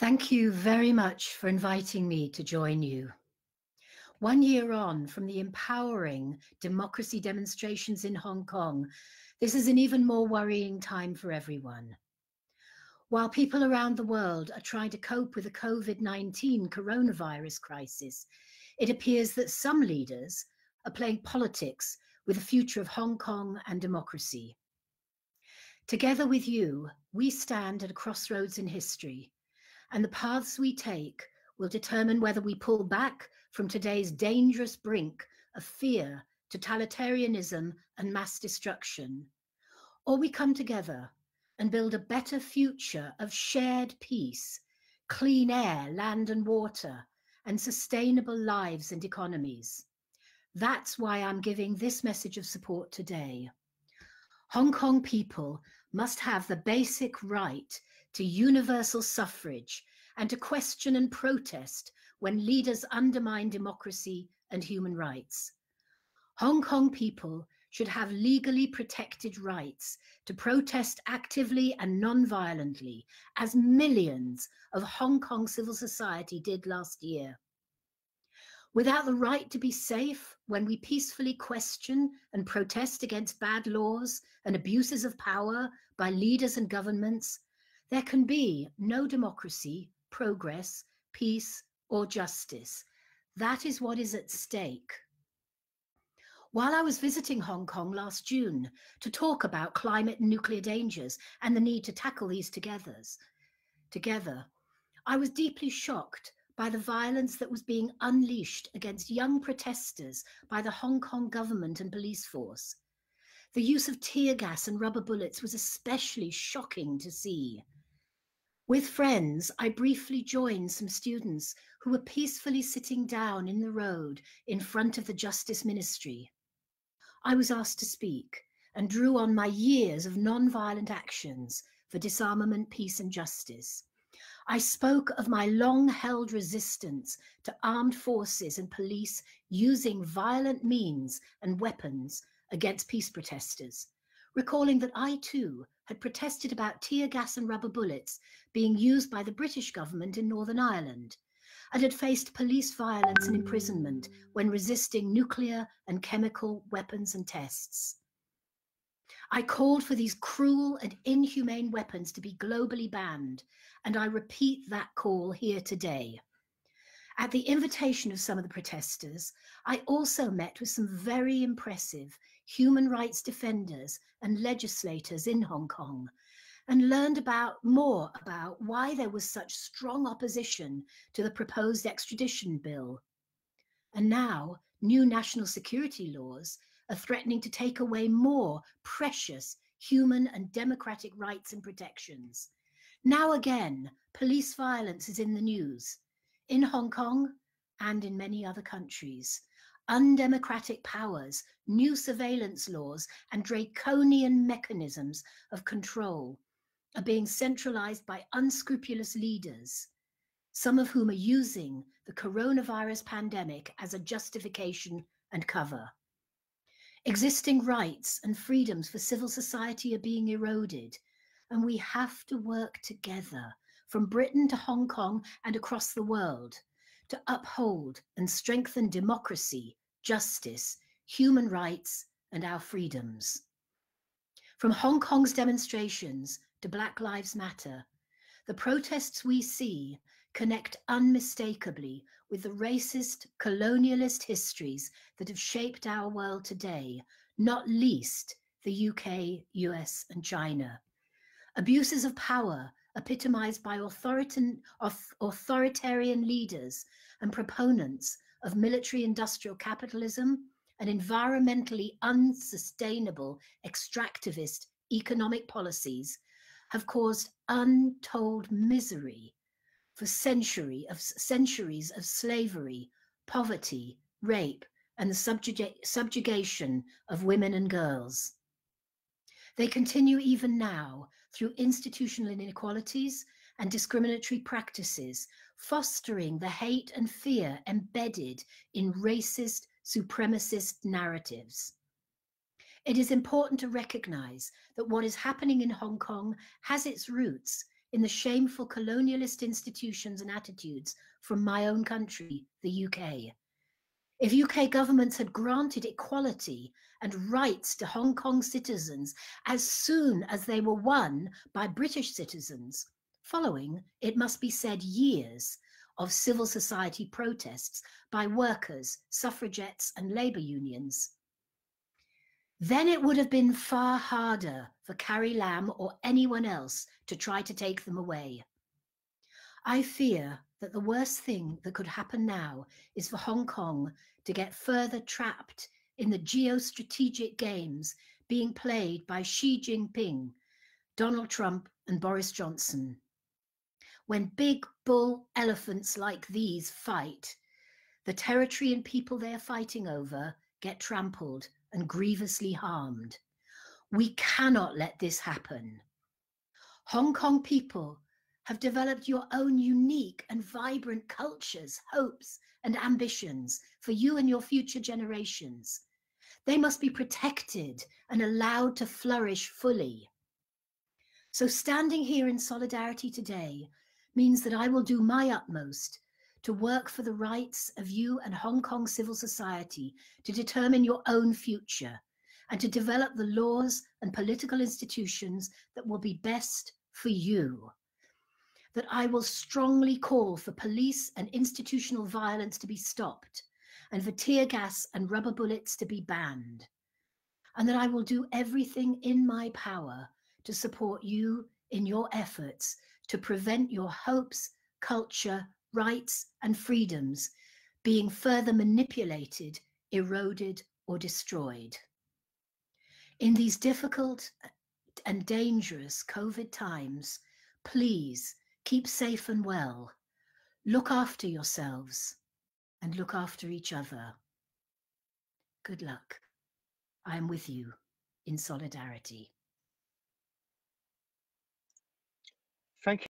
Thank you very much for inviting me to join you. One year on from the empowering democracy demonstrations in Hong Kong, this is an even more worrying time for everyone. While people around the world are trying to cope with the COVID 19 coronavirus crisis, it appears that some leaders are playing politics with the future of Hong Kong and democracy. Together with you, we stand at a crossroads in history and the paths we take will determine whether we pull back from today's dangerous brink of fear, totalitarianism, and mass destruction, or we come together and build a better future of shared peace, clean air, land and water, and sustainable lives and economies. That's why I'm giving this message of support today. Hong Kong people must have the basic right to universal suffrage, and to question and protest when leaders undermine democracy and human rights. Hong Kong people should have legally protected rights to protest actively and non-violently, as millions of Hong Kong civil society did last year. Without the right to be safe when we peacefully question and protest against bad laws and abuses of power by leaders and governments, there can be no democracy, progress, peace, or justice. That is what is at stake. While I was visiting Hong Kong last June to talk about climate and nuclear dangers and the need to tackle these together, together, I was deeply shocked by the violence that was being unleashed against young protesters by the Hong Kong government and police force. The use of tear gas and rubber bullets was especially shocking to see. With friends, I briefly joined some students who were peacefully sitting down in the road in front of the Justice Ministry. I was asked to speak and drew on my years of non-violent actions for disarmament, peace, and justice. I spoke of my long held resistance to armed forces and police using violent means and weapons against peace protesters, recalling that I too had protested about tear gas and rubber bullets being used by the British government in Northern Ireland and had faced police violence and imprisonment when resisting nuclear and chemical weapons and tests. I called for these cruel and inhumane weapons to be globally banned, and I repeat that call here today. At the invitation of some of the protesters, I also met with some very impressive human rights defenders and legislators in Hong Kong and learned about more about why there was such strong opposition to the proposed extradition bill. And now new national security laws are threatening to take away more precious human and democratic rights and protections. Now again, police violence is in the news in Hong Kong and in many other countries undemocratic powers, new surveillance laws, and draconian mechanisms of control are being centralized by unscrupulous leaders, some of whom are using the coronavirus pandemic as a justification and cover. Existing rights and freedoms for civil society are being eroded, and we have to work together from Britain to Hong Kong and across the world to uphold and strengthen democracy, justice, human rights, and our freedoms. From Hong Kong's demonstrations to Black Lives Matter, the protests we see connect unmistakably with the racist, colonialist histories that have shaped our world today, not least the UK, US, and China. Abuses of power epitomized by authoritarian leaders and proponents of military industrial capitalism and environmentally unsustainable extractivist economic policies have caused untold misery for century of, centuries of slavery, poverty, rape, and the subjugation of women and girls. They continue even now through institutional inequalities and discriminatory practices, fostering the hate and fear embedded in racist, supremacist narratives. It is important to recognize that what is happening in Hong Kong has its roots in the shameful colonialist institutions and attitudes from my own country, the UK. If UK governments had granted equality and rights to Hong Kong citizens as soon as they were won by British citizens, following, it must be said, years of civil society protests by workers, suffragettes, and labour unions. Then it would have been far harder for Carrie Lam or anyone else to try to take them away. I fear that the worst thing that could happen now is for Hong Kong to get further trapped in the geostrategic games being played by Xi Jinping, Donald Trump, and Boris Johnson. When big bull elephants like these fight, the territory and people they're fighting over get trampled and grievously harmed. We cannot let this happen. Hong Kong people have developed your own unique and vibrant cultures, hopes, and ambitions for you and your future generations. They must be protected and allowed to flourish fully. So, standing here in solidarity today means that I will do my utmost to work for the rights of you and Hong Kong civil society to determine your own future and to develop the laws and political institutions that will be best for you that I will strongly call for police and institutional violence to be stopped and for tear gas and rubber bullets to be banned, and that I will do everything in my power to support you in your efforts to prevent your hopes, culture, rights, and freedoms being further manipulated, eroded, or destroyed. In these difficult and dangerous COVID times, please Keep safe and well. Look after yourselves and look after each other. Good luck. I am with you in solidarity. Thank you.